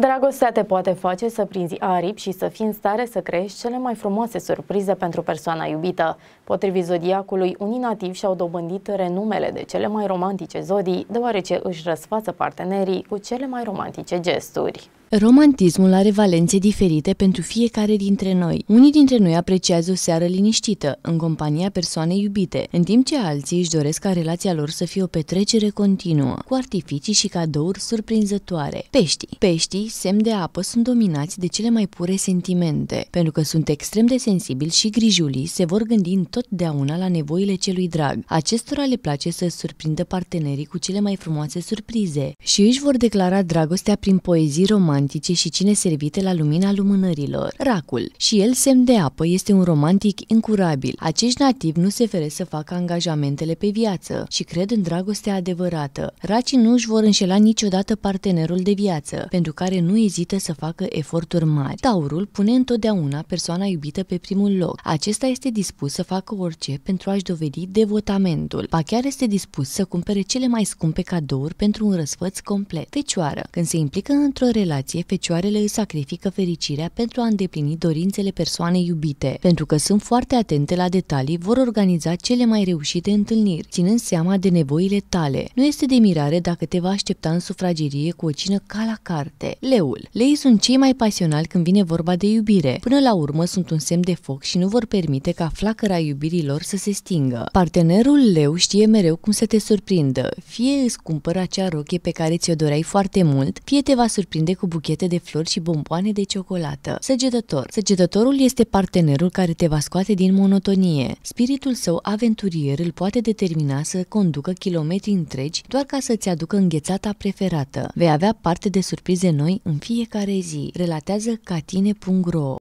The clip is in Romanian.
Dragostea te poate face să prinzi aripi și să fii în stare să creești cele mai frumoase surprize pentru persoana iubită. Potrivit zodiacului, unii nativi și-au dobândit renumele de cele mai romantice zodii, deoarece își răsfață partenerii cu cele mai romantice gesturi. Romantismul are valențe diferite pentru fiecare dintre noi. Unii dintre noi apreciază o seară liniștită, în compania persoanei iubite, în timp ce alții își doresc ca relația lor să fie o petrecere continuă, cu artificii și cadouri surprinzătoare. Peștii. Peștii, semn de apă, sunt dominați de cele mai pure sentimente. Pentru că sunt extrem de sensibili și grijulii, se vor gândi întotdeauna la nevoile celui drag. Acestora le place să surprindă partenerii cu cele mai frumoase surprize și își vor declara dragostea prin poezii romantice romantice și cine servite la lumina lumânărilor. Racul, și el semn de apă, este un romantic incurabil. Acești nativi nu se feresc să facă angajamentele pe viață și cred în dragostea adevărată. Racii nu își vor înșela niciodată partenerul de viață, pentru care nu ezită să facă eforturi mari. Taurul pune întotdeauna persoana iubită pe primul loc. Acesta este dispus să facă orice pentru a-și dovedi devotamentul. Pa chiar este dispus să cumpere cele mai scumpe cadouri pentru un răsfăț complet. Fecioară, când se implică într-o relație, meditație, fecioarele își sacrifică fericirea pentru a îndeplini dorințele persoanei iubite. Pentru că sunt foarte atente la detalii, vor organiza cele mai reușite întâlniri, ținând seama de nevoile tale. Nu este de mirare dacă te va aștepta în sufragerie cu o cină ca la carte. Leul. Leii sunt cei mai pasionali când vine vorba de iubire. Până la urmă sunt un semn de foc și nu vor permite ca flacăra iubirilor să se stingă. Partenerul leu știe mereu cum să te surprindă. Fie îți cumpără acea rochie pe care ți-o doreai foarte mult, fie te va surprinde cu buchete de flori și bomboane de ciocolată. Săgetător. Săgetătorul este partenerul care te va scoate din monotonie. Spiritul său aventurier îl poate determina să conducă kilometri întregi doar ca să-ți aducă înghețata preferată. Vei avea parte de surprize noi în fiecare zi, relatează catine.ro